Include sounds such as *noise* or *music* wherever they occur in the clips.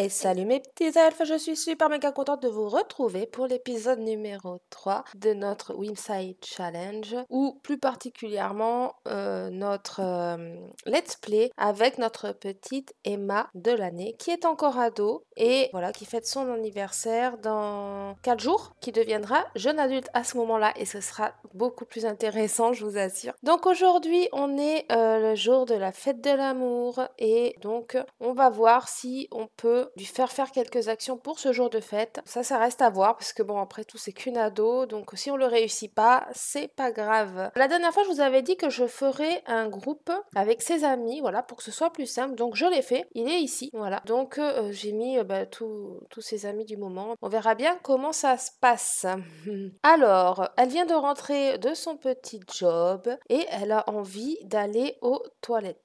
Et salut mes petits elfes, je suis super méga contente de vous retrouver pour l'épisode numéro 3 de notre Wimside Challenge ou plus particulièrement euh, notre euh, Let's Play avec notre petite Emma de l'année qui est encore ado et voilà qui fête son anniversaire dans 4 jours qui deviendra jeune adulte à ce moment-là et ce sera beaucoup plus intéressant je vous assure. Donc aujourd'hui on est euh, le jour de la fête de l'amour et donc on va voir si on peut lui faire faire quelques actions pour ce jour de fête. Ça, ça reste à voir parce que bon, après tout, c'est qu'une ado, donc si on le réussit pas, c'est pas grave. La dernière fois, je vous avais dit que je ferais un groupe avec ses amis, voilà, pour que ce soit plus simple. Donc je l'ai fait, il est ici, voilà. Donc euh, euh, j'ai mis euh, bah, tous ses amis du moment. On verra bien comment ça se passe. *laughs* Alors, elle vient de rentrer de son petit job et elle a envie d'aller aux toilettes.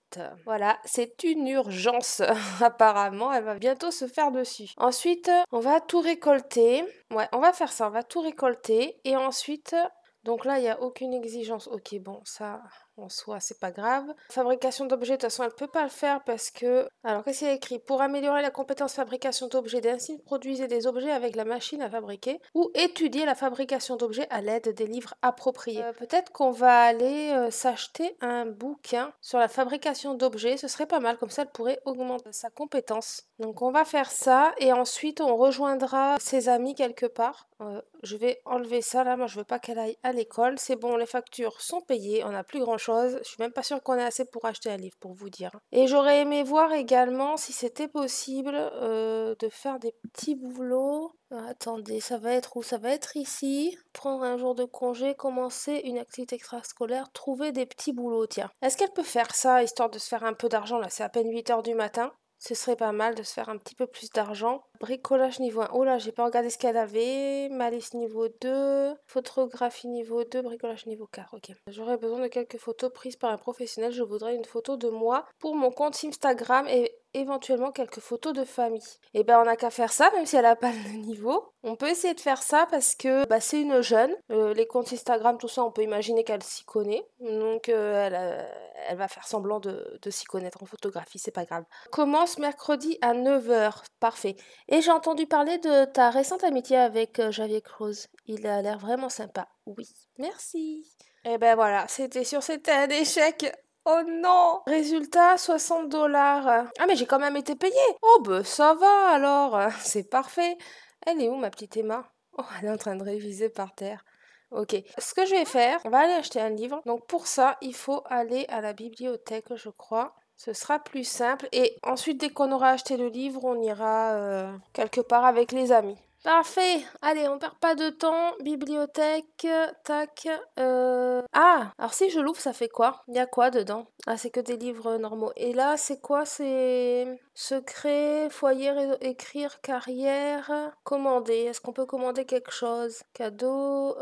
Voilà, c'est une urgence *laughs* apparemment, elle va bientôt se faire dessus. Ensuite, on va tout récolter. Ouais, on va faire ça, on va tout récolter et ensuite donc là, il n'y a aucune exigence. Ok, bon, ça, en soi, c'est pas grave. Fabrication d'objets, de toute façon, elle ne peut pas le faire parce que. Alors, qu'est-ce qu'il y a écrit Pour améliorer la compétence fabrication d'objets signe produisez des objets avec la machine à fabriquer ou étudier la fabrication d'objets à l'aide des livres appropriés. Euh, peut-être qu'on va aller euh, s'acheter un bouquin sur la fabrication d'objets, ce serait pas mal, comme ça, elle pourrait augmenter sa compétence. Donc, on va faire ça et ensuite on rejoindra ses amis quelque part. Euh, je vais enlever ça là, moi je veux pas qu'elle aille à l'école. C'est bon, les factures sont payées, on n'a plus grand je suis même pas sûre qu'on ait assez pour acheter un livre, pour vous dire. Et j'aurais aimé voir également si c'était possible euh, de faire des petits boulots. Euh, attendez, ça va être où Ça va être ici. Prendre un jour de congé, commencer une activité extrascolaire, trouver des petits boulots, tiens. Est-ce qu'elle peut faire ça, histoire de se faire un peu d'argent Là, c'est à peine 8h du matin ce serait pas mal de se faire un petit peu plus d'argent. Bricolage niveau 1. Oh là, j'ai pas regardé ce qu'elle avait. Malice niveau 2. Photographie niveau 2. Bricolage niveau 4. Ok. J'aurais besoin de quelques photos prises par un professionnel. Je voudrais une photo de moi pour mon compte Instagram et éventuellement quelques photos de famille. Et eh ben on n'a qu'à faire ça, même si elle n'a pas le niveau. On peut essayer de faire ça parce que bah, c'est une jeune. Euh, les comptes Instagram, tout ça, on peut imaginer qu'elle s'y connaît. Donc euh, euh, elle, va faire semblant de, s'y connaître en photographie, c'est pas grave. Commence mercredi à 9h. Parfait. Et j'ai entendu parler de ta récente amitié avec Javier Cruz. Il a l'air vraiment sympa. Oui, merci. Et eh ben voilà, c'était sur cet échec. Oh non Résultat, 60 dollars. Ah mais j'ai quand même été payée. Oh ben ça va alors, *laughs* c'est parfait. Elle est où ma petite Emma Oh, elle est en train de réviser par terre. Ok, ce que je vais faire, on va aller acheter un livre. Donc pour ça, il faut aller à la bibliothèque, je crois. Ce sera plus simple. Et ensuite, dès qu'on aura acheté le livre, on ira euh, quelque part avec les amis. Parfait. Allez, on perd pas de temps. Bibliothèque, tac. Euh, ah, alors si je l'ouvre, ça fait quoi Il y a quoi dedans Ah, c'est que des livres normaux. Et là, c'est quoi C'est secret, foyer, écrire, carrière, commander. Est-ce qu'on peut commander quelque chose Cadeau,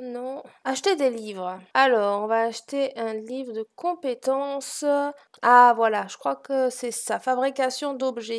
non. Acheter des livres. Alors, on va acheter un livre de compétences. Ah, voilà, je crois que c'est ça. Fabrication d'objets.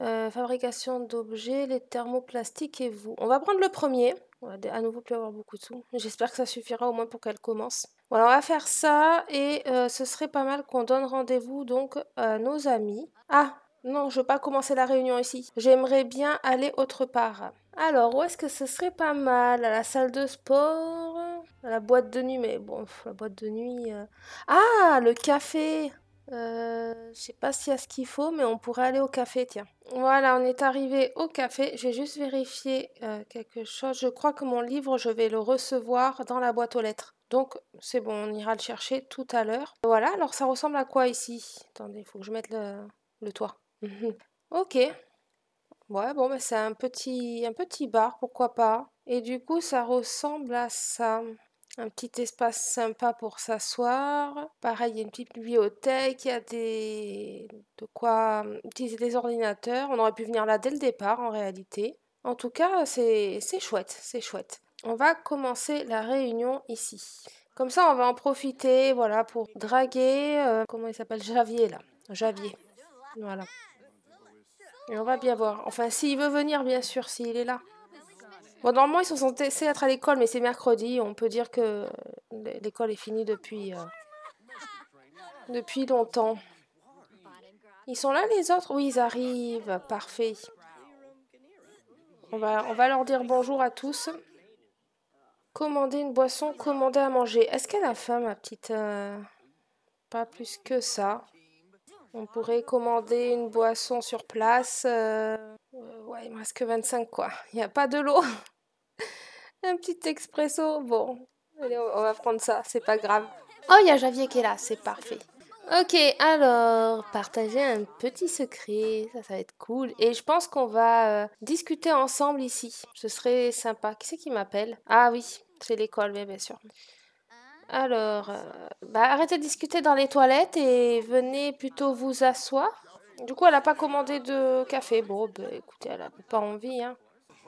Euh, fabrication d'objets, les thermoplastiques et vous. On va prendre le premier. On va à nouveau plus avoir beaucoup de sous. J'espère que ça suffira au moins pour qu'elle commence. Voilà, on va faire ça et euh, ce serait pas mal qu'on donne rendez-vous donc à nos amis. Ah, non, je veux pas commencer la réunion ici. J'aimerais bien aller autre part. Alors, où est-ce que ce serait pas mal À la salle de sport À la boîte de nuit Mais bon, la boîte de nuit... Euh. Ah, le café je euh, je sais pas s'il y a ce qu'il faut, mais on pourrait aller au café, tiens. Voilà, on est arrivé au café. Je vais juste vérifier euh, quelque chose. Je crois que mon livre, je vais le recevoir dans la boîte aux lettres. Donc, c'est bon, on ira le chercher tout à l'heure. Voilà, alors ça ressemble à quoi ici Attendez, il faut que je mette le, toit. *laughs* ok. Ouais, bon, bah, c'est un petit, un petit bar, pourquoi pas. Et du coup, ça ressemble à ça un petit espace sympa pour s'asseoir. Pareil, il y a une petite bibliothèque, il y a des... de quoi hum, utiliser des ordinateurs. On aurait pu venir là dès le départ en réalité. En tout cas, c'est chouette, c'est chouette. On va commencer la réunion ici. Comme ça, on va en profiter, voilà, pour draguer. Euh, comment il s'appelle Javier, là. Javier. Voilà. Et on va bien voir. Enfin, s'il veut venir, bien sûr, s'il est là. Bon, normalement, ils sont censés être à l'école, mais c'est mercredi. On peut dire que l'école est finie depuis, euh, depuis longtemps. Ils sont là, les autres Oui, ils arrivent. Parfait. On va, on va leur dire bonjour à tous. Commander une boisson, commander à manger. Est-ce qu'elle a faim, ma petite euh, Pas plus que ça. On pourrait commander une boisson sur place. Euh, ouais, il me reste que 25 quoi. Il n'y a pas de l'eau. *laughs* Un petit expresso. Bon, allez, on va prendre ça, c'est pas grave. Oh, il y a Javier qui est là, c'est parfait. Ok, alors, partager un petit secret, ça, ça va être cool. Et je pense qu'on va euh, discuter ensemble ici. Ce serait sympa. Qui c'est qui m'appelle Ah oui, c'est l'école, mais bien sûr. Alors, euh, bah, arrêtez de discuter dans les toilettes et venez plutôt vous asseoir. Du coup, elle n'a pas commandé de café. Bon, bah, écoutez, elle n'a pas envie. Hein.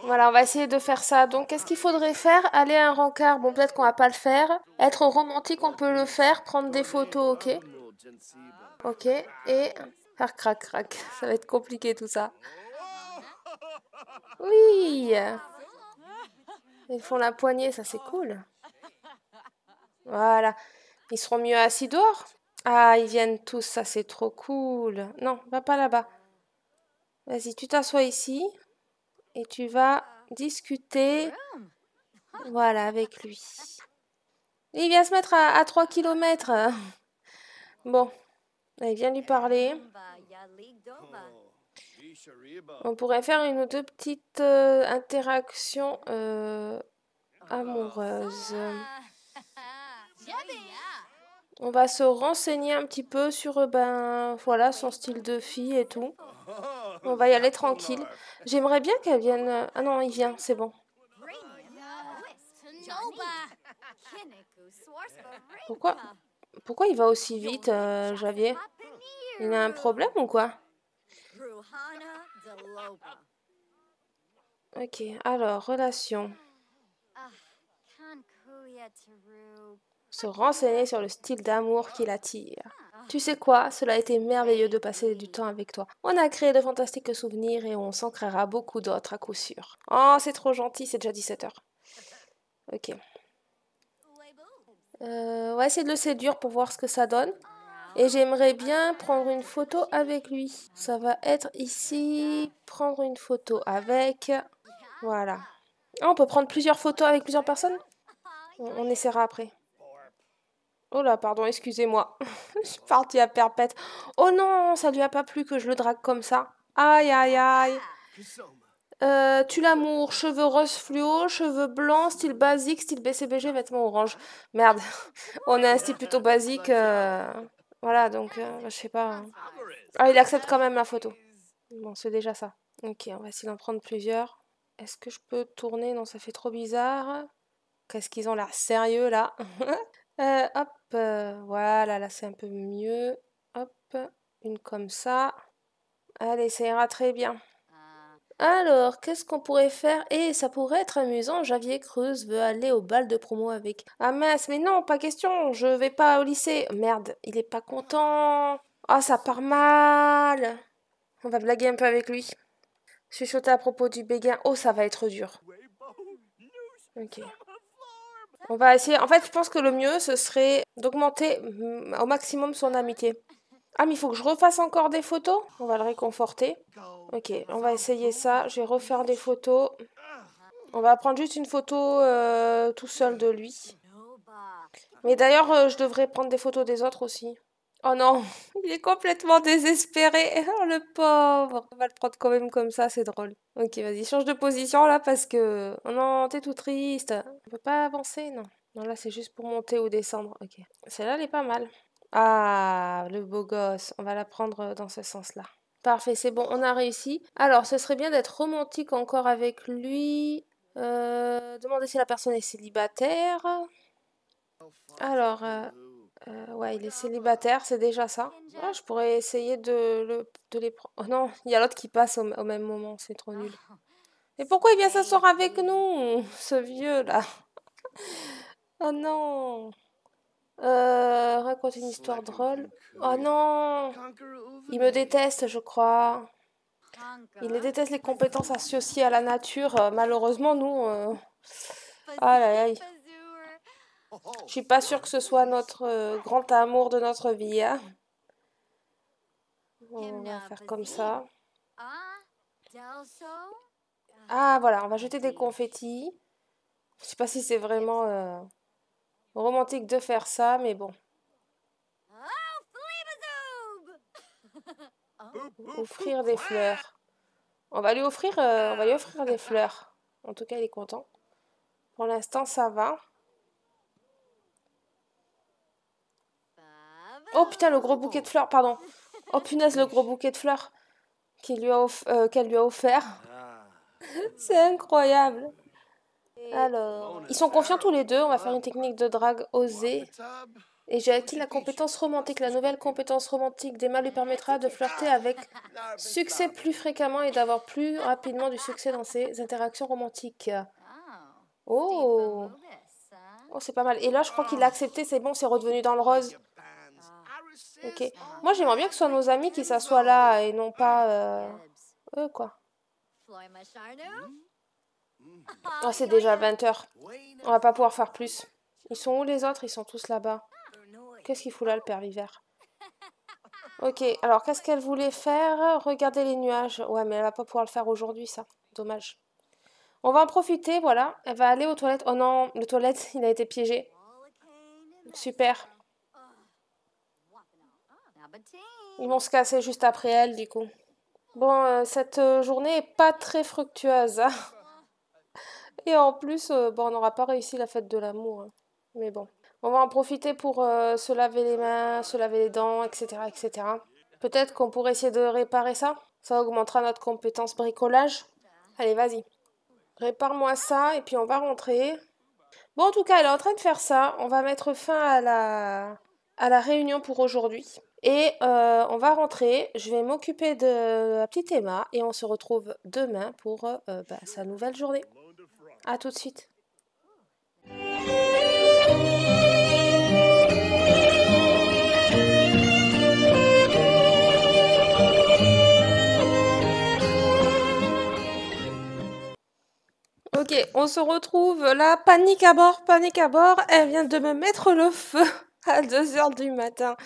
Voilà, on va essayer de faire ça. Donc, qu'est-ce qu'il faudrait faire Aller à un rencard, bon, peut-être qu'on va pas le faire. Être romantique, on peut le faire. Prendre des photos, ok. Ok, et faire crac crac. *laughs* Ça va être compliqué tout ça. Oui Ils font la poignée, ça c'est cool. Voilà. Ils seront mieux assis dehors ah, ils viennent tous, ça c'est trop cool. Non, va pas là-bas. Vas-y, tu t'assois ici et tu vas discuter voilà, avec lui. Il vient se mettre à, trois 3 km. *laughs* Bon, il vient lui parler. On pourrait faire une ou deux petites euh, interactions euh, amoureuses. *laughs* On va se renseigner un petit peu sur ben voilà son style de fille et tout. On va y aller tranquille. J'aimerais bien qu'elle vienne. Euh, ah non, il vient, c'est bon. Pourquoi Pourquoi il va aussi vite, euh, Javier Il a un problème ou quoi Ok, alors, relation se renseigner sur le style d'amour qui l'attire. Tu sais quoi, cela a été merveilleux de passer du temps avec toi. On a créé de fantastiques souvenirs et on s'en créera beaucoup d'autres à coup sûr. Oh, c'est trop gentil, c'est déjà 17h. Ok. Euh, on va essayer de le séduire pour voir ce que ça donne. Et j'aimerais bien prendre une photo avec lui. Ça va être ici, prendre une photo avec. Voilà. on peut prendre plusieurs photos avec plusieurs personnes on essaiera après. Oh là, pardon, excusez-moi. *laughs* je suis partie à perpète. Oh non, ça lui a pas plu que je le drague comme ça. Aïe, aïe, aïe. Euh, tu l'amour, cheveux rose fluo, cheveux blancs, style basique, style BCBG, vêtements orange. Merde, *laughs* on a un style plutôt basique. Euh, voilà, donc euh, bah, je sais pas. Hein. Ah, il accepte quand même la photo. Bon, c'est déjà ça. Ok, on va essayer d'en prendre plusieurs. Est-ce que je peux tourner Non, ça fait trop bizarre. Qu'est-ce qu'ils ont l'air sérieux là *laughs* Euh, hop, euh, voilà, là c'est un peu mieux. Hop, une comme ça. Allez, ça ira très bien. Alors, qu'est-ce qu'on pourrait faire Eh, ça pourrait être amusant, Javier Creuse veut aller au bal de promo avec... Ah mince, mais non, pas question, je vais pas au lycée. Merde, il est pas content. Ah, oh, ça part mal. On va blaguer un peu avec lui. Chuchoter à propos du béguin. Oh, ça va être dur. Ok. On va essayer. En fait, je pense que le mieux, ce serait d'augmenter au maximum son amitié. Ah, mais il faut que je refasse encore des photos On va le réconforter. Ok, on va essayer ça. Je vais refaire des photos. On va prendre juste une photo euh, tout seul de lui. Mais d'ailleurs, euh, je devrais prendre des photos des autres aussi. Oh non, *laughs* il est complètement désespéré. *laughs* Oh le pauvre. On va le prendre quand même comme ça, c'est drôle. Ok, vas-y, change de position là parce que... Oh non, t'es tout triste. On peut pas avancer, non. Non, là c'est juste pour monter ou descendre. Ok. Celle-là, elle est pas mal. Ah, le beau gosse. On va la prendre dans ce sens-là. Parfait, c'est bon, on a réussi. Alors, ce serait bien d'être romantique encore avec lui. Euh, demander si la personne est célibataire. Alors... Euh, euh, ouais, il est célibataire, c'est déjà ça. je pourrais essayer de, les Oh non, il y a l'autre qui passe au, même moment, c'est trop nul. Et pourquoi il vient s'asseoir avec nous, ce vieux là *laughs* Oh non euh, Raconte une histoire drôle. Oh non Il me déteste, je crois. Il déteste les compétences associées à la nature. Euh, malheureusement, nous. Euh. Ah là là. Je suis pas sûre que ce soit notre euh, grand amour de notre vie. Hein. On va faire comme ça. Ah, euh, ah voilà, on va jeter des confettis. Je sais pas si c'est vraiment euh, romantique de faire ça, mais bon. Oh, *laughs* oh. Offrir des fleurs. On va lui offrir, on va lui offrir des fleurs. En tout cas, il est content. Pour l'instant, ça va. Oh putain, le gros bouquet de fleurs, pardon. Oh punaise, le gros bouquet de fleurs euh, qu'elle lui, lui a offert. *laughs* C'est incroyable. Alors, ils sont confiants tous les deux. On va faire une technique de drague osée. Et j'ai acquis la compétence romantique. La nouvelle compétence romantique d'Emma lui permettra de flirter avec succès plus fréquemment et d'avoir plus rapidement du succès dans ses interactions romantiques. Oh, oh c'est pas mal. Et là, je crois qu'il a accepté. C'est bon, c'est redevenu dans le rose. Ok. Moi, j'aimerais bien que ce soit nos amis qui s'assoient là et non pas euh, eux, quoi. Ah, c'est déjà 20h. On va pas pouvoir faire plus. Ils sont où les autres Ils sont tous là-bas. Qu'est-ce qu'il fout là, le père l'hiver Ok, alors qu'est-ce qu'elle voulait faire Regarder les nuages. Ouais, mais elle va pas pouvoir le faire aujourd'hui, ça. Dommage. On va en profiter, voilà. Elle va aller aux toilettes. Oh non, le toilette, *laughs* il a été piégé. Super. Bah, Ils vont se casser juste après elle, du coup. Bon, euh, cette euh, journée est pas très fructueuse. Hein. *laughs* Et en plus, euh, bon, on n'aura pas réussi la fête de l'amour. Hein. Mais bon, on va en profiter pour se laver les mains, se laver les dents, etc. etc. Peut-être qu'on pourrait essayer de réparer ça. Ça augmentera notre compétence bricolage. Allez, vas-y. Répare-moi ça et puis on va rentrer. Bon, en tout cas, elle est en train de faire ça. On va mettre fin à la, à la réunion pour aujourd'hui. Et euh, on va rentrer, je vais m'occuper de la petite Emma et on se retrouve demain pour euh, bah, sa nouvelle journée. A tout de suite. Ok, on se retrouve là, panique à bord, panique à bord, elle vient de me mettre le feu *laughs* à 2h du matin.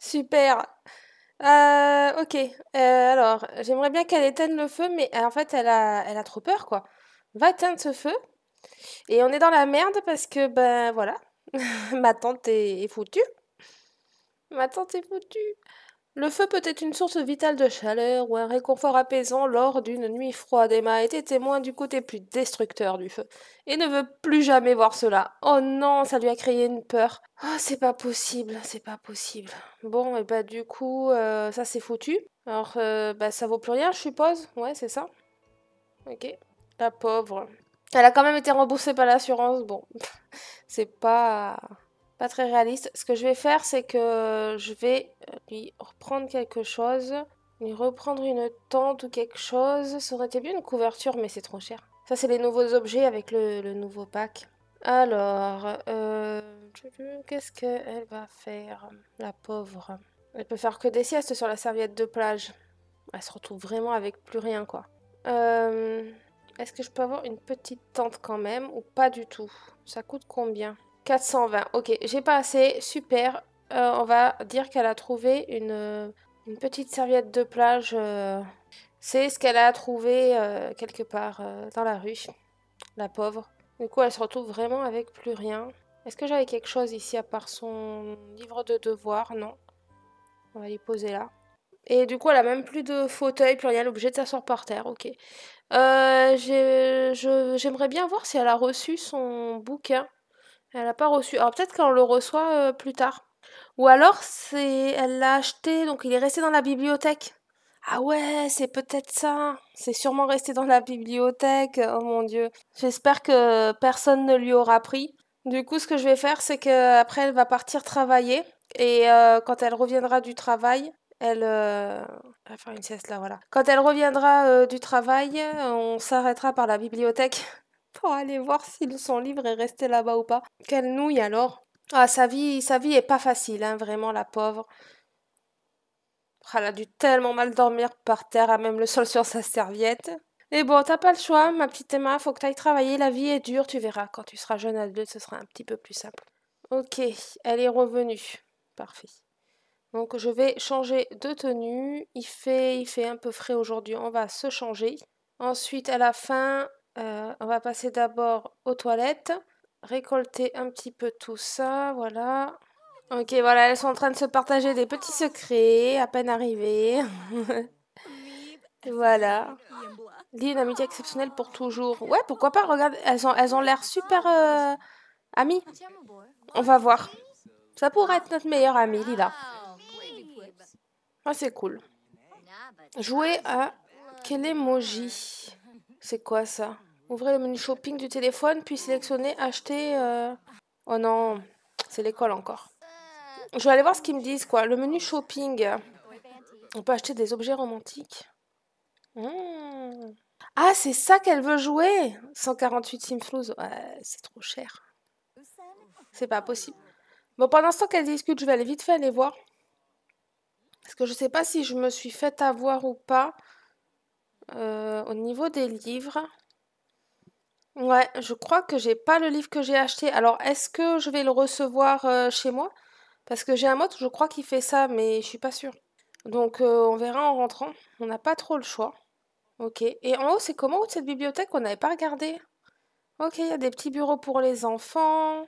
Super. Euh, ok. Euh, alors, j'aimerais bien qu'elle éteigne le feu, mais euh, en fait, elle a, elle a trop peur, quoi. Va éteindre ce feu. Et on est dans la merde parce que, ben voilà, *laughs* ma tante est, est foutue. Ma tante est foutue. Le feu peut être une source vitale de chaleur ou un réconfort apaisant lors d'une nuit froide. Emma a été témoin du côté plus destructeur du feu et ne veut plus jamais voir cela. Oh non, ça lui a créé une peur. Oh, c'est pas possible, c'est pas possible. Bon, et eh bah ben, du coup, euh, ça c'est foutu. Alors, euh, bah ça vaut plus rien, je suppose. Ouais, c'est ça. Ok. La pauvre. Elle a quand même été remboursée par l'assurance. Bon, *laughs* c'est pas pas très réaliste. Ce que je vais faire, c'est que je vais euh, lui reprendre quelque chose. Lui reprendre une tente ou quelque chose. Ça aurait été bien une couverture, mais c'est trop cher. Ça, c'est les nouveaux objets avec le, nouveau pack. Alors, euh, qu'est-ce qu'elle va faire, la pauvre Elle peut faire que des siestes sur la serviette de plage. Elle se retrouve vraiment avec plus rien, quoi. Euh, est-ce que je peux avoir une petite tente quand même ou pas du tout Ça coûte combien 420. Ok, j'ai pas assez. Super. Euh, on va dire qu'elle a trouvé une, euh, petite serviette de plage. Euh, c'est ce qu'elle a trouvé quelque part dans la rue. La pauvre. Du coup, elle se retrouve vraiment avec plus rien. Est-ce que j'avais quelque chose ici à part son livre de devoirs Non. On va les poser là. Et du coup, elle a même plus de fauteuil, plus rien, elle est obligée de s'asseoir par terre, ok. J'aimerais bien voir si elle a reçu son bouquin elle n'a pas reçu. Alors peut-être qu'on le reçoit euh, plus tard. Ou alors c'est elle l'a acheté, donc il est resté dans la bibliothèque. Ah ouais, c'est peut-être ça. C'est sûrement resté dans la bibliothèque. Oh mon dieu. J'espère que personne ne lui aura pris. Du coup, ce que je vais faire, c'est qu'après, elle va partir travailler. Et euh, quand elle reviendra du travail, elle euh, Elle va faire une sieste là, voilà. Quand elle reviendra du travail, on s'arrêtera par la bibliothèque pour aller voir si son livre est resté là-bas ou pas. Quelle nouille alors Ah, sa vie, sa vie est pas facile, hein, vraiment, la pauvre. Ah, elle a dû tellement mal dormir par terre, a même le sol sur sa serviette. Mais bon, t'as pas le choix, ma petite Emma, faut que t'ailles travailler, la vie est dure, tu verras. Quand tu seras jeune adulte, ce sera un petit peu plus simple. Ok, elle est revenue. Parfait. Donc je vais changer de tenue. Il fait, il fait un peu frais aujourd'hui, on va se changer. Ensuite, à la fin, euh, on va passer d'abord aux toilettes. Récolter un petit peu tout ça, voilà. Ok, voilà, elles sont en train de se partager des petits secrets, à peine arrivées. *laughs* voilà. Lila, une amitié exceptionnelle pour toujours. Ouais, pourquoi pas, regarde, elles ont l'air super euh, amies. Hein. On va voir. Ça pourrait être notre meilleure amie, Lila. Ah, ah, c'est cool. Ah, bah, Jouer à quel emoji c'est quoi ça Ouvrez le menu shopping du téléphone, puis sélectionnez acheter. Euh, oh non, c'est l'école encore. Je vais aller voir ce qu'ils me disent, quoi. Le menu shopping. On peut acheter des objets romantiques. Mmh. Ah, c'est ça qu'elle veut jouer 148 Simflouz. Ouais, c'est trop cher. C'est pas possible. Bon, pendant ce temps qu'elle discute, je vais aller vite fait aller voir. Parce que je sais pas si je me suis faite avoir ou pas. Euh, au niveau des livres, ouais, je crois que j'ai pas le livre que j'ai acheté. Alors, est-ce que je vais le recevoir euh, chez moi Parce que j'ai un mode je crois qu'il fait ça, mais je suis pas sûre. Donc, euh, on verra en rentrant. On n'a pas trop le choix. Ok. Et en haut, c'est comment cette bibliothèque On n'avait pas regardé. Ok, il y a des petits bureaux pour les enfants.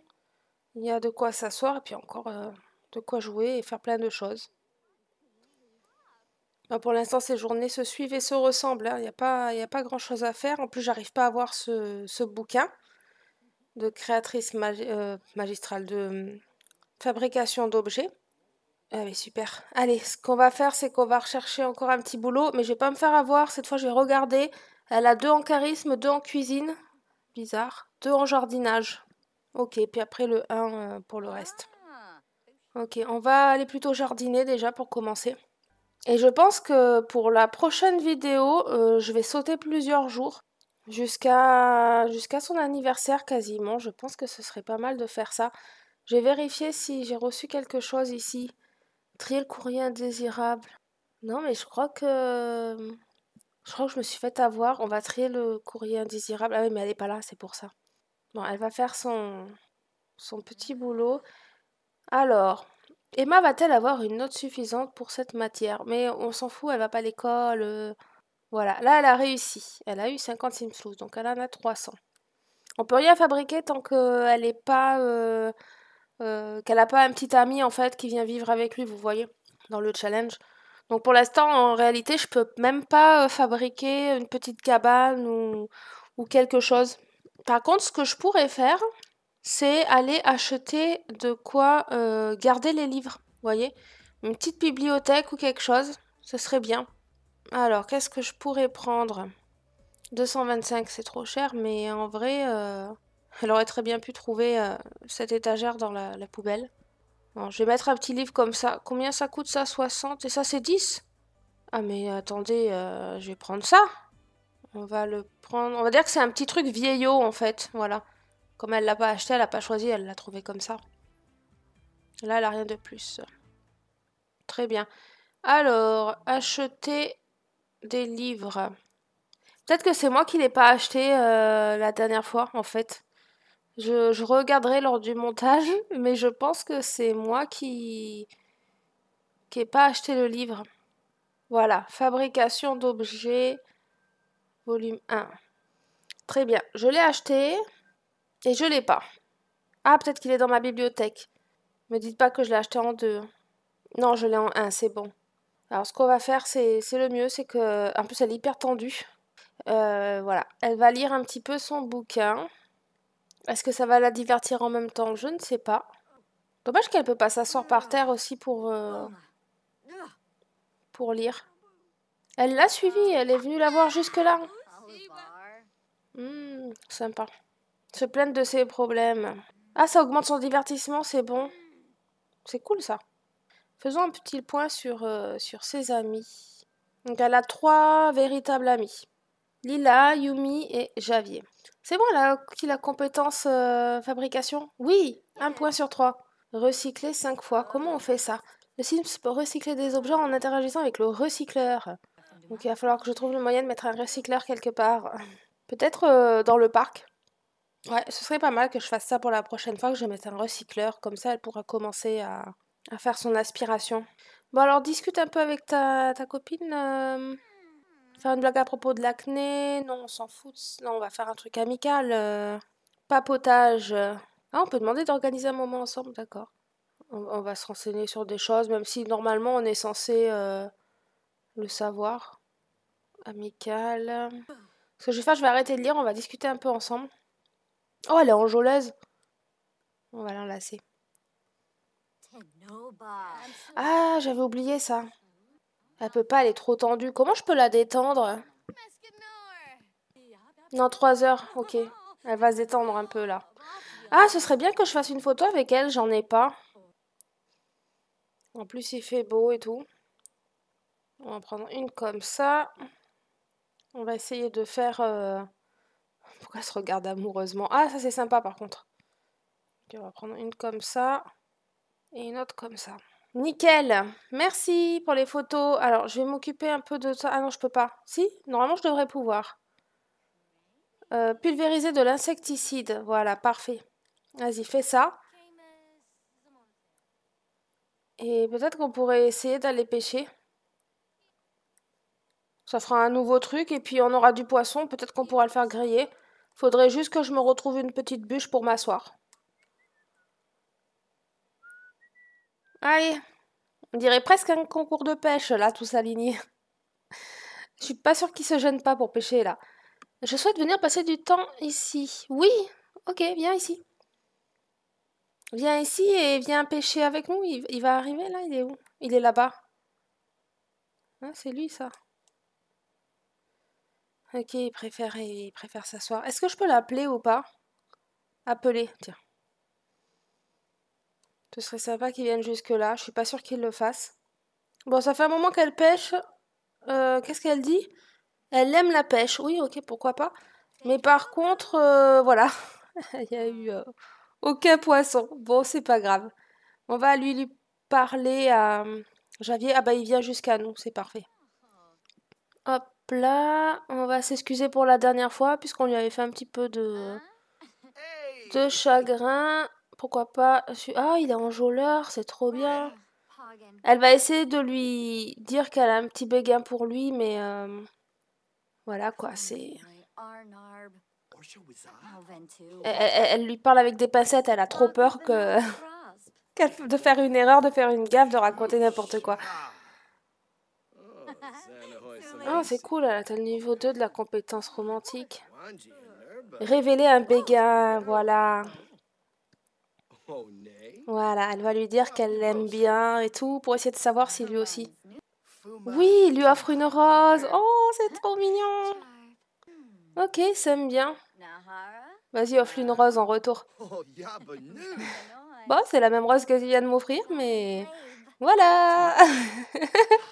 Il y a de quoi s'asseoir et puis encore de quoi jouer et faire plein de choses pour l'instant, ces journées se suivent et se ressemblent. Hein. Il n'y a pas, a pas grand-chose à faire. En plus, j'arrive pas à voir ce, bouquin de créatrice euh, magistrale de hum, fabrication d'objets. Ah super. Allez, ce qu'on va faire, c'est qu'on va rechercher encore un petit boulot, mais je vais pas me faire avoir. Cette fois, je vais regarder. Elle a deux en charisme, deux en cuisine. Bizarre. Deux en jardinage. Ok, puis après le 1 euh, pour le reste. Ah. Ok, on va aller plutôt jardiner déjà pour commencer. Et je pense que pour la prochaine vidéo, euh, je vais sauter plusieurs jours jusqu'à son anniversaire quasiment. Je pense que ce serait pas mal de faire ça. vais vérifier si j'ai reçu quelque chose ici. Trier le courrier indésirable. Non, mais je crois que je crois que je me suis fait avoir. On va trier le courrier indésirable. Ah oui, mais elle n'est pas là, c'est pour ça. Bon, elle va faire son son petit boulot. Alors, Emma va-t-elle avoir une note suffisante pour cette matière Mais on s'en fout, elle va pas à l'école. Euh. Voilà, là elle a réussi. Elle a eu 50 Simpsons, donc elle en a 300. On peut rien fabriquer tant qu'elle n'est pas. Euh, euh, qu'elle n'a pas un petit ami en fait qui vient vivre avec lui, vous voyez, dans le challenge. Donc pour l'instant, en réalité, je peux même pas fabriquer une petite cabane ou quelque chose. Par contre, ce que je pourrais faire, c'est aller acheter de quoi euh, garder les livres, Vous voyez Une petite bibliothèque ou quelque chose, ce serait bien. Alors, qu'est-ce que je pourrais prendre 225, c'est trop cher, mais en vrai, euh, elle aurait très bien pu trouver euh, cette étagère dans la, la poubelle. Bon, je vais mettre un petit livre comme ça. Combien ça coûte ça 60 Et ça, c'est 10 Ah, mais attendez, je vais prendre ça. On va le prendre. On va dire que c'est un petit truc vieillot, en fait. Voilà. Comme elle l'a pas acheté, elle n'a pas choisi, elle l'a trouvé comme ça. Là, elle n'a rien de plus. Très bien. Alors, acheter des livres. Peut-être que c'est moi qui l'ai pas acheté euh, la dernière fois, en fait. Je, regarderai lors du montage, *laughs* mais je pense que c'est moi qui qui n'ai pas acheté le livre. Voilà, fabrication d'objets, volume 1. Très bien, je l'ai acheté. Et je l'ai pas. Ah, peut-être qu'il est dans ma bibliothèque. Me dites pas que je l'ai acheté en deux. Non, je l'ai en un, c'est bon. Alors, ce qu'on va faire, c'est le mieux, c'est que. En plus, elle est hyper tendue. Euh, voilà. Elle va lire un petit peu son bouquin. Est-ce que ça va la divertir en même temps Je ne sais pas. Dommage qu'elle ne peut pas s'asseoir par terre aussi pour, euh, pour lire. Elle l'a suivi, elle est venue la voir jusque-là. Mmh, sympa. Se plaindre de ses problèmes. Ah, ça augmente son divertissement, c'est bon. C'est cool ça. Faisons un petit point sur, euh, sur ses amis. Donc elle a trois véritables amis. Lila, Yumi et Javier. C'est bon, là, a la compétence euh, fabrication Oui, un point sur trois. Recycler cinq fois. Comment on fait ça Le Sims peut recycler des objets en interagissant avec le recycleur. Donc il va falloir que je trouve le moyen de mettre un recycleur quelque part. Peut-être euh, dans le parc. Ouais, ce serait pas mal que je fasse ça pour la prochaine fois, que je mette un recycleur, comme ça elle pourra commencer à, faire son aspiration. Bon alors discute un peu avec ta, copine. Euh, faire une blague à propos de l'acné, non on s'en fout. Non on va faire un truc amical. Euh, papotage. Euh. Ah on peut demander d'organiser un moment ensemble, d'accord. On, va se renseigner sur des choses, même si normalement on est censé le savoir. Amical. Ce que je vais faire, je vais arrêter de lire, on va discuter un peu ensemble. Oh, elle est enjôleuse. On va l'enlacer. Ah, j'avais oublié ça. Elle peut pas, elle est trop tendue. Comment je peux la détendre Non, 3 heures, ok. Elle va se détendre un peu là. Ah, ce serait bien que je fasse une photo avec elle, j'en ai pas. En plus, il fait beau et tout. On va prendre une comme ça. On va essayer de faire... Euh, pourquoi elle se regarde amoureusement Ah, ça c'est sympa par contre. on va prendre une comme ça et une autre comme ça. Nickel. Merci pour les photos. Alors, je vais m'occuper un peu de ça. Ah non, je peux pas. Si, normalement, je devrais pouvoir. Euh, pulvériser de l'insecticide. Voilà, parfait. Vas-y, fais ça. Et peut-être qu'on pourrait essayer d'aller pêcher. Ça fera un nouveau truc et puis on aura du poisson. Peut-être qu'on pourra le faire griller. Faudrait juste que je me retrouve une petite bûche pour m'asseoir. Allez, on dirait presque un concours de pêche, là, tout alignés. *laughs* je suis pas sûre qu'ils se gêne pas pour pêcher, là. Je souhaite venir passer du temps ici. Oui, ok, viens ici. Viens ici et viens pêcher avec nous. Il, va arriver, là, il est où Il est là-bas. Ah, C'est lui, ça. Ok, il préfère, préfère s'asseoir. Est-ce que je peux l'appeler ou pas Appeler, tiens. Ce serait sympa qu'il vienne jusque-là. Je suis pas sûre qu'il le fasse. Bon, ça fait un moment qu'elle pêche. Euh, qu'est-ce qu'elle dit Elle aime la pêche. Oui, ok, pourquoi pas. Mais par contre, euh, voilà. *laughs* il n'y a eu euh, aucun poisson. Bon, c'est pas grave. On va lui, lui parler à Javier. Ah bah, il vient jusqu'à nous. C'est parfait. Hop là, on va s'excuser pour la dernière fois puisqu'on lui avait fait un petit peu de, de chagrin. Pourquoi pas Ah, il est enjôleur, c'est trop bien. Elle va essayer de lui dire qu'elle a un petit béguin pour lui, mais euh, voilà quoi, mmh. c'est. Elle, lui parle avec des pincettes, elle a trop peur que *laughs* de faire une erreur, de faire une gaffe, de raconter n'importe quoi. *laughs* Oh, ah, c'est cool, elle a le niveau 2 de la compétence romantique. Révéler un béguin, voilà. Voilà, elle va lui dire qu'elle l'aime bien et tout pour essayer de savoir si lui aussi. Oui, il lui offre une rose. Oh, c'est trop mignon. Ok, ça s'aime bien. Vas-y, offre une rose en retour. bon, c'est la même rose que vient de m'offrir, mais voilà. *laughs*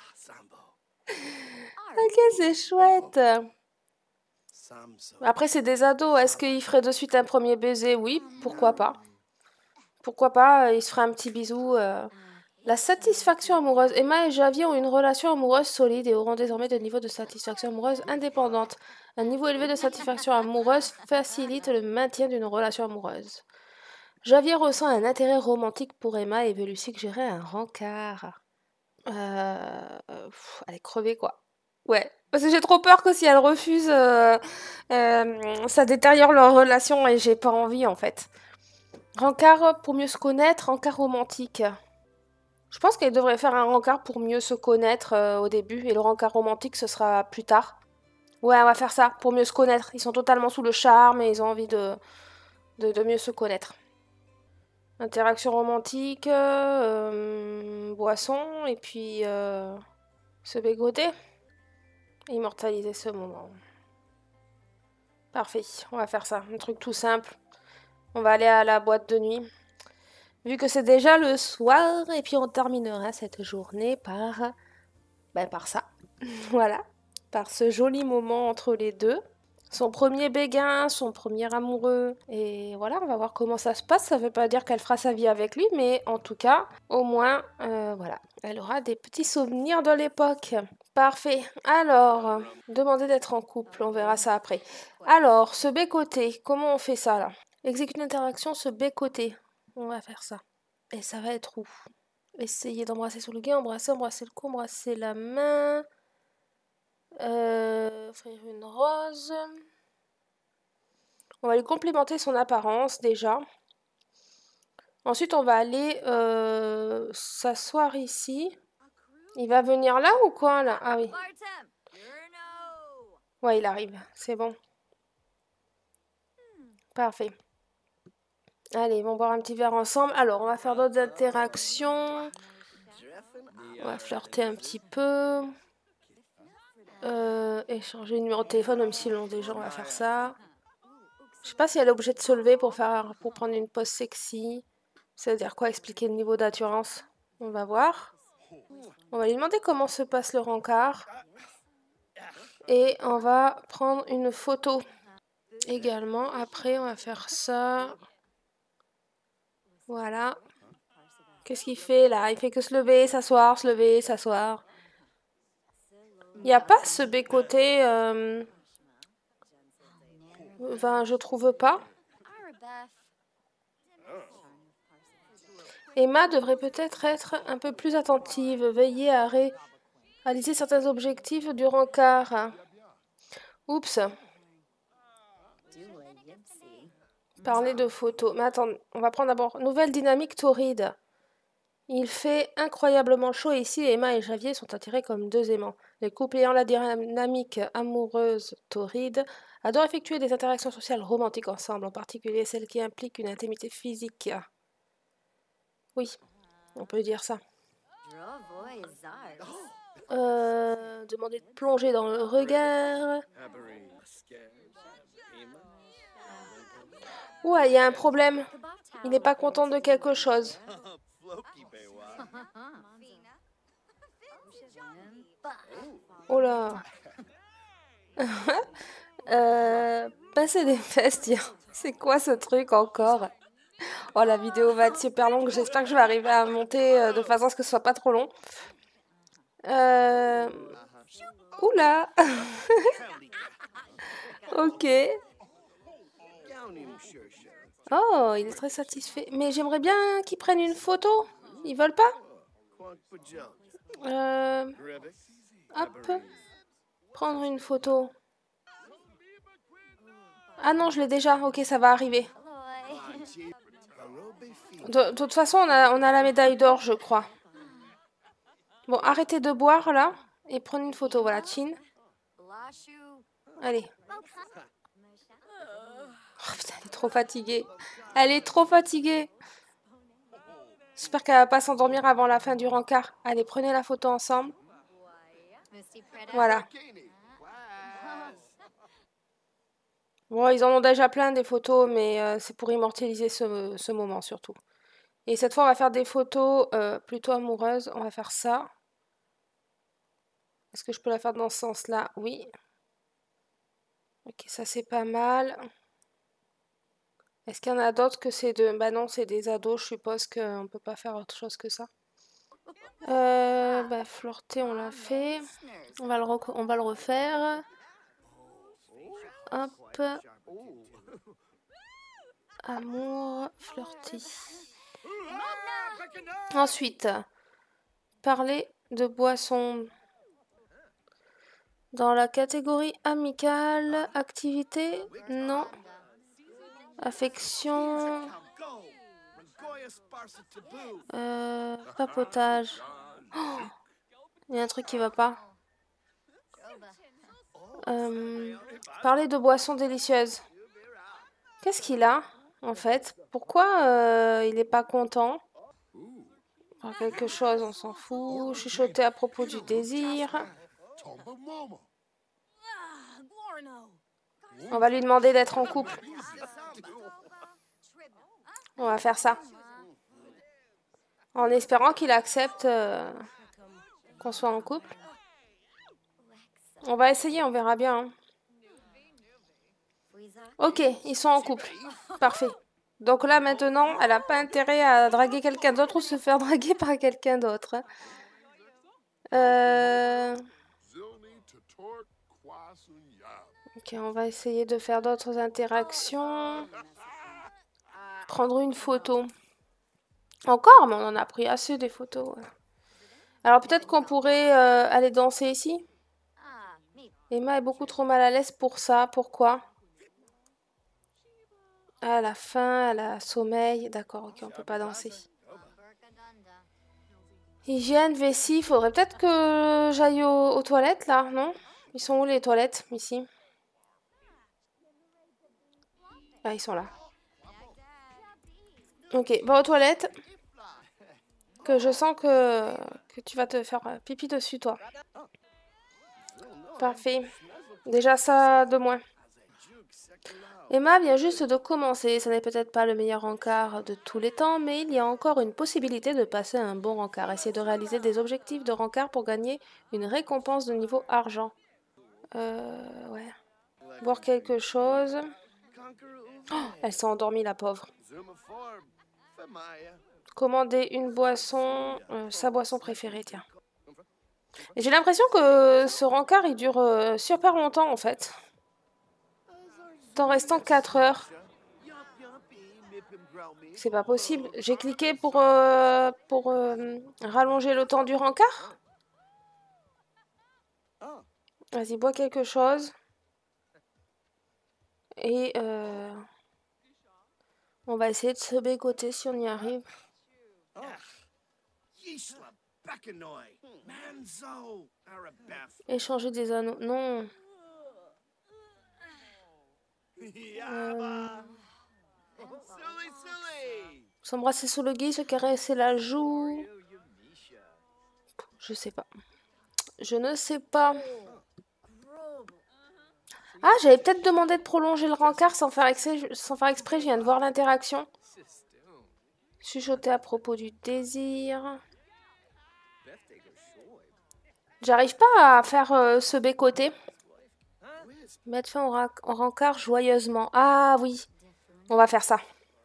ok, c'est chouette. Après, c'est des ados. Est-ce qu'ils feraient de suite un premier baiser Oui, pourquoi pas. Pourquoi pas, euh, ils se feraient un petit bisou. Euh. La satisfaction amoureuse. Emma et Javier ont une relation amoureuse solide et auront désormais des niveaux de satisfaction amoureuse indépendante. Un niveau élevé de satisfaction amoureuse facilite le maintien d'une relation amoureuse. Javier ressent un intérêt romantique pour Emma et veut lui suggérer un rencard. Euh... elle est crevée, quoi. Ouais. Parce que j'ai trop peur que si elles refusent, euh, euh, ça détériore leur relation et j'ai pas envie en fait. Rencard pour mieux se connaître, rencard romantique. Je pense qu'elle devrait faire un rencard pour mieux se connaître euh, au début et le rencard romantique ce sera plus tard. Ouais, on va faire ça pour mieux se connaître. Ils sont totalement sous le charme et ils ont envie de, de, de mieux se connaître. Interaction romantique, boisson et puis se bégoter. Immortaliser ce moment. Parfait, on va faire ça. Un truc tout simple. On va aller à la boîte de nuit. Vu que c'est déjà le soir, et puis on terminera cette journée par, ben par ça. *laughs* voilà, par ce joli moment entre les deux. Son premier béguin, son premier amoureux. Et voilà, on va voir comment ça se passe. Ça ne veut pas dire qu'elle fera sa vie avec lui, mais en tout cas, au moins, euh, voilà, elle aura des petits souvenirs de l'époque. Parfait. Alors, demander d'être en couple, on verra ça après. Alors, se bécoter, comment on fait ça là Exécute l'interaction, interaction, se bécoter. On va faire ça. Et ça va être où Essayer d'embrasser sur le gain, embrasser, embrasser le cou, embrasser la main. Euh, offrir une rose. On va lui complémenter son apparence déjà. Ensuite, on va aller euh, s'asseoir ici. Il va venir là ou quoi là Ah oui. Ouais, il arrive. C'est bon. Parfait. Allez, vont boire un petit verre ensemble. Alors, on va faire d'autres interactions. On va flirter un petit peu. Euh, échanger le numéro de téléphone, même si l'on déjà, on va faire ça. Je sais pas si elle est obligée de se lever pour, faire, pour prendre une pause sexy. cest à dire quoi Expliquer le niveau d'assurance On va voir. On va lui demander comment se passe le rencard. Et on va prendre une photo également. Après, on va faire ça. Voilà. Qu'est-ce qu'il fait là Il fait que se lever, s'asseoir, se lever, s'asseoir. Il n'y a pas ce bécoté. côté euh, Enfin, je trouve pas. Emma devrait peut-être être un peu plus attentive, veiller à réaliser certains objectifs du rencard. Oups. Parler de photos. Mais attends, on va prendre d'abord nouvelle dynamique torride. Il fait incroyablement chaud ici Emma et Javier sont attirés comme deux aimants. Les couples ayant la dynamique amoureuse torride adorent effectuer des interactions sociales romantiques ensemble, en particulier celles qui impliquent une intimité physique. Oui, on peut dire ça. Oh. Euh, demander de plonger dans le regard. Ouais, il y a un problème. Il n'est pas content de quelque chose. Oh là. *laughs* Euh, passer des fesses, *laughs* C'est quoi ce truc encore Oh, la vidéo va être super longue. J'espère que je vais arriver à monter euh, de façon à ce que ce soit pas trop long. Euh... Oula *laughs* Ok. Oh, il est très satisfait. Mais j'aimerais bien qu'ils prennent une photo. Ils veulent pas euh, Hop. Prendre une photo. Ah non, je l'ai déjà. Ok, ça va arriver. De, toute façon, on a, la médaille d'or, je crois. Bon, arrêtez de boire là et prenez une photo. Voilà, Chin. Allez. Oh elle est trop fatiguée. Elle est trop fatiguée. J'espère qu'elle va pas s'endormir avant la fin du rencard. Allez, prenez la photo ensemble. Voilà. Bon, ils en ont déjà plein des photos, mais euh, c'est pour immortaliser ce moment surtout. Et cette fois, on va faire des photos euh, plutôt amoureuses. On va faire ça. Est-ce que je peux la faire dans ce sens-là Oui. Ok, ça c'est pas mal. Est-ce qu'il y en a d'autres que c'est de... Bah non, c'est des ados, je suppose qu'on peut pas faire autre chose que ça. Euh, bah, flirter, on l'a fait. On va, le on va le refaire. Hop. Amour, flirter. Ensuite, parler de boissons. Dans la catégorie amicale, activité, non. Affection. Euh, papotage. Oh, il y a un truc qui va pas. Euh, parler de boissons délicieuses. Qu'est-ce qu'il a en fait. Pourquoi euh, il n'est pas content Par quelque chose, on s'en fout. Chuchoter à propos du désir. On va lui demander d'être en couple. On va faire ça. En espérant qu'il accepte euh, qu'on soit en couple. On va essayer, on verra bien. Hein. Ok, ils sont en couple. Parfait. Donc là, maintenant, elle n'a pas intérêt à draguer quelqu'un d'autre ou se faire *laughs* draguer par quelqu'un d'autre. Euh, ok, on va essayer de faire d'autres interactions. Prendre une photo. Encore, mais on en a pris assez des photos. Alors peut-être qu'on pourrait euh, aller danser ici. Emma est beaucoup trop mal à l'aise pour ça. Pourquoi à la faim, à la sommeil. D'accord, ok, on peut pas danser. Hygiène, vessie, faudrait peut-être que j'aille aux, toilettes là, non Ils sont où les toilettes ici Ah, ils sont là. Ok, va aux toilettes. Que je sens que, que tu vas te faire euh, pipi dessus, toi. Parfait. Déjà ça de moins. Emma vient juste de commencer, ce n'est peut-être pas le meilleur rencard de tous les temps, mais il y a encore une possibilité de passer un bon rencard, essayer de réaliser des objectifs de rencard pour gagner une récompense de niveau argent. Euh, ouais. Boire quelque chose. Oh, elle s'est endormie, la pauvre. Commander une boisson, euh, sa boisson préférée, tiens. J'ai l'impression que ce rencard, il dure euh, super longtemps, en fait en restant 4 heures. C'est pas possible. J'ai cliqué pour, euh, pour euh, rallonger le temps du rencard. Vas-y, bois quelque chose. Et euh, on va essayer de se bécoter si on y arrive. Échanger des anneaux. Non. Oh. S'embrasser sous le gui, se caresser la joue. Je sais pas. Je ne sais pas. Ah, j'avais peut-être demandé de prolonger le rencard sans faire, exprès, sans faire exprès. Je viens de voir l'interaction. Chuchoter à propos du désir. J'arrive pas à faire euh, ce bécoté. Mettre fin au, rencard joyeusement. Ah oui, on va faire ça.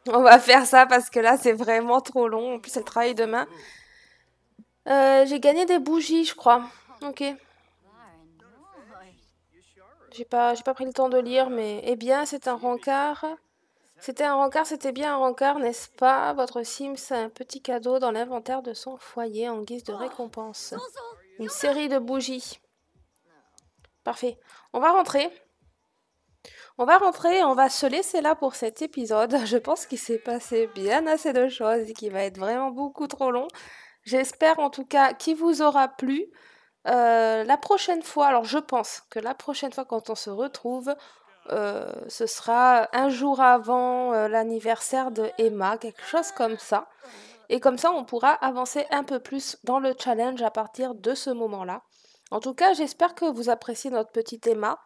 On va faire ça parce que là, c'est vraiment trop long. En plus, elle travaille demain. Euh, j'ai gagné des bougies, je crois. Ok. J'ai pas, pas pris le temps de lire, mais... Eh bien, c'est un rencard. C'était un rencard, c'était bien un rencard, n'est-ce pas Votre Sims a un petit cadeau dans l'inventaire de son foyer en guise de récompense. Une série de bougies. Parfait. On va rentrer. On va rentrer, on va se laisser là pour cet épisode. *laughs* Je pense qu'il s'est passé bien assez de choses et qu'il va être vraiment beaucoup trop long. J'espère en tout cas qu'il vous aura plu. Euh, la prochaine fois, alors je pense que la prochaine fois quand on se retrouve, euh, ce sera un jour avant euh, l'anniversaire de Emma, quelque chose comme ça. Et comme ça, on pourra avancer un peu plus dans le challenge à partir de ce moment-là. En tout cas, j'espère que vous appréciez notre petite Emma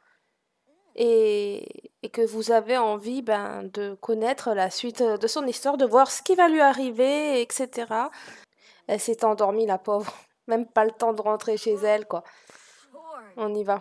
et, que vous avez envie ben, de connaître la suite euh, de son histoire, de voir ce qui va lui arriver, etc. Elle s'est endormie, la pauvre. *laughs* Même pas le temps de rentrer chez elle, quoi. On y va.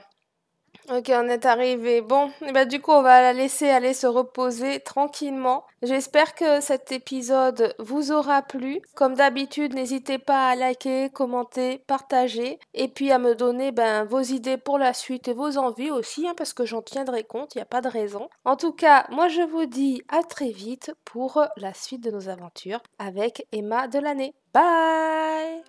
Ok, on est arrivé. Bon, eh ben, du coup, on va la laisser aller se reposer tranquillement. J'espère que cet épisode vous aura plu. Comme d'habitude, n'hésitez pas à liker, commenter, partager et puis à me donner ben, vos idées pour la suite et vos envies aussi, hein, parce que j'en tiendrai compte, il n'y a pas de raison. En tout cas, moi je vous dis à très vite pour la suite de nos aventures avec Emma de l'année. Bye